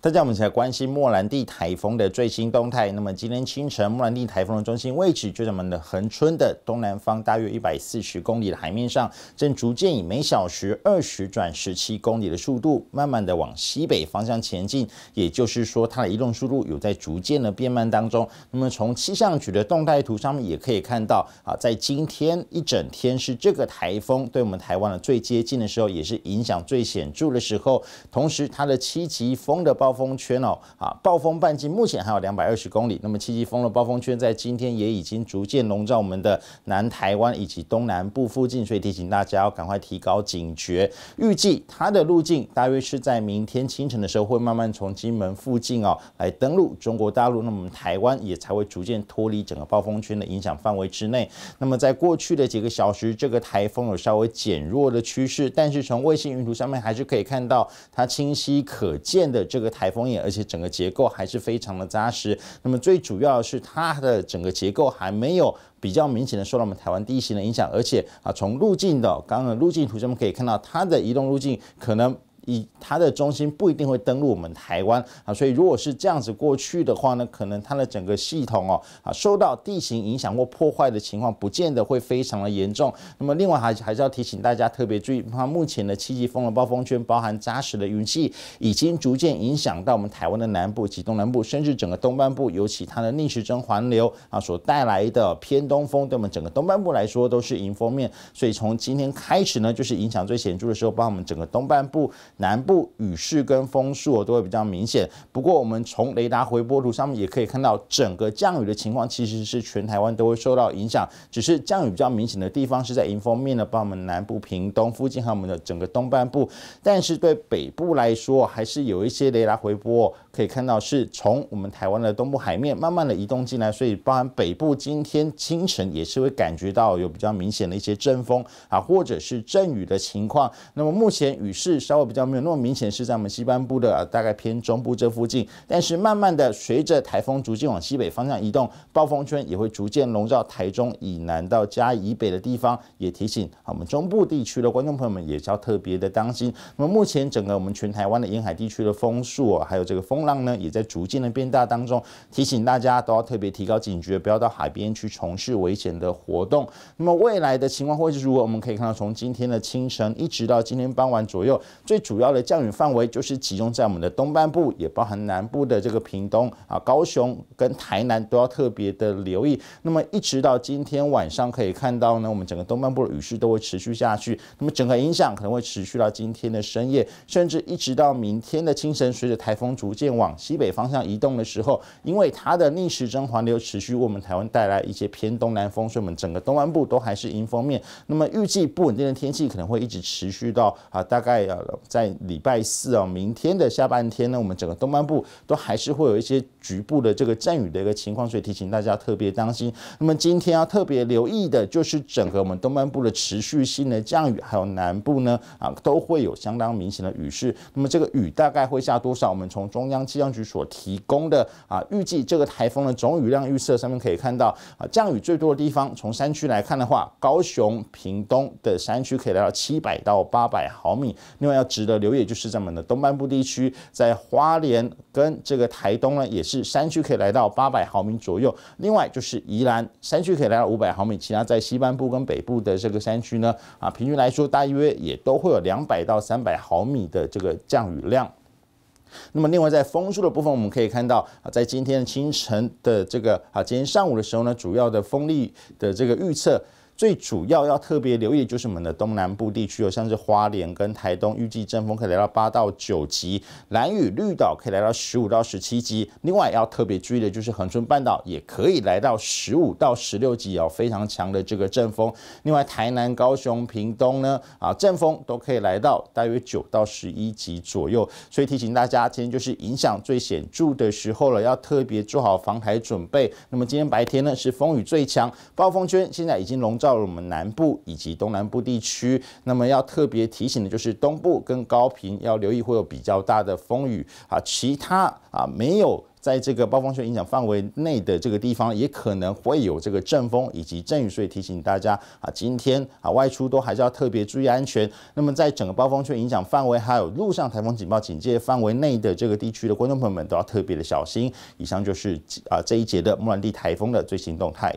大家目前在关心莫兰蒂台风的最新动态。那么今天清晨，莫兰蒂台风的中心位置就在我们的恒春的东南方大约一百四十公里的海面上，正逐渐以每小时二十转十七公里的速度，慢慢的往西北方向前进。也就是说，它的移动速度有在逐渐的变慢当中。那么从气象局的动态图上面也可以看到，啊，在今天一整天是这个台风对我们台湾的最接近的时候，也是影响最显著的时候。同时，它的七级风的暴暴风圈哦，啊，暴风半径目前还有两百二十公里。那么七级风的暴风圈在今天也已经逐渐笼罩我们的南台湾以及东南部附近，所以提醒大家要赶快提高警觉。预计它的路径大约是在明天清晨的时候会慢慢从金门附近哦来登陆中国大陆，那我们台湾也才会逐渐脱离整个暴风圈的影响范围之内。那么在过去的几个小时，这个台风有稍微减弱的趋势，但是从卫星云图上面还是可以看到它清晰可见的这个。台风眼，而且整个结构还是非常的扎实。那么最主要的是，它的整个结构还没有比较明显的受到我们台湾地形的影响，而且啊，从路径的刚刚的路径图中可以看到，它的移动路径可能。以它的中心不一定会登陆我们台湾啊，所以如果是这样子过去的话呢，可能它的整个系统哦啊受到地形影响或破坏的情况，不见得会非常的严重。那么另外还还是要提醒大家特别注意，它目前的七级风的暴风圈包含扎实的云系，已经逐渐影响到我们台湾的南部及东南部，甚至整个东半部，尤其它的逆时针环流啊所带来的偏东风，对我们整个东半部来说都是迎风面，所以从今天开始呢，就是影响最显著的时候，把我们整个东半部。南部雨势跟风速都会比较明显，不过我们从雷达回波图上面也可以看到，整个降雨的情况其实是全台湾都会受到影响，只是降雨比较明显的地方是在迎风面的，包括我们南部、屏东附近和我们的整个东半部。但是对北部来说，还是有一些雷达回波可以看到，是从我们台湾的东部海面慢慢的移动进来，所以包含北部今天清晨也是会感觉到有比较明显的一些阵风啊，或者是阵雨的情况。那么目前雨势稍微比较。没有那么明显，是在我们西半部的，大概偏中部这附近。但是慢慢的，随着台风逐渐往西北方向移动，暴风圈也会逐渐笼罩台中以南到嘉义北的地方。也提醒我们中部地区的观众朋友们，也要特别的当心。那么目前整个我们全台湾的沿海地区的风速，啊，还有这个风浪呢，也在逐渐的变大当中。提醒大家都要特别提高警觉，不要到海边去从事危险的活动。那么未来的情况，会是如何？我们可以看到，从今天的清晨一直到今天傍晚左右，最主主要的降雨范围就是集中在我们的东半部，也包含南部的这个屏东啊、高雄跟台南都要特别的留意。那么一直到今天晚上可以看到呢，我们整个东半部的雨势都会持续下去。那么整个影响可能会持续到今天的深夜，甚至一直到明天的清晨。随着台风逐渐往西北方向移动的时候，因为它的逆时针环流持续，为我们台湾带来一些偏东南风，所以我们整个东半部都还是迎风面。那么预计不稳定的天气可能会一直持续到啊，大概要在。在礼拜四哦，明天的下半天呢，我们整个东半部都还是会有一些局部的这个阵雨的一个情况，所以提醒大家特别当心。那么今天要特别留意的，就是整个我们东半部的持续性的降雨，还有南部呢啊，都会有相当明显的雨势。那么这个雨大概会下多少？我们从中央气象局所提供的啊，预计这个台风的总雨量预测上面可以看到啊，降雨最多的地方，从山区来看的话，高雄、屏东的山区可以来到七百到八百毫米。另外要指的流也就是这么的，东半部地区在花莲跟这个台东呢，也是山区可以来到八百毫米左右；另外就是宜兰山区可以来到五百毫米，其他在西半部跟北部的这个山区呢，啊，平均来说大约也都会有两百到三百毫米的这个降雨量。那么另外在风速的部分，我们可以看到啊，在今天清晨的这个啊，今天上午的时候呢，主要的风力的这个预测。最主要要特别留意，就是我们的东南部地区哦，像是花莲跟台东，预计阵风可以来到八到九级，蓝雨绿岛可以来到十五到十七级。另外要特别注意的就是恒春半岛，也可以来到十五到十六级哦，非常强的这个阵风。另外，台南、高雄、屏东呢，啊，阵风都可以来到大约九到十一级左右。所以提醒大家，今天就是影响最显著的时候了，要特别做好防台准备。那么今天白天呢，是风雨最强，暴风圈现在已经笼罩。到了我们南部以及东南部地区，那么要特别提醒的就是东部跟高频要留意会有比较大的风雨啊，其他啊没有在这个暴风圈影响范围内的这个地方也可能会有这个阵风以及阵雨，所以提醒大家啊，今天啊外出都还是要特别注意安全。那么在整个暴风圈影响范围还有路上台风警报警戒范围内的这个地区的观众朋友们都要特别的小心。以上就是啊这一节的莫兰蒂台风的最新动态。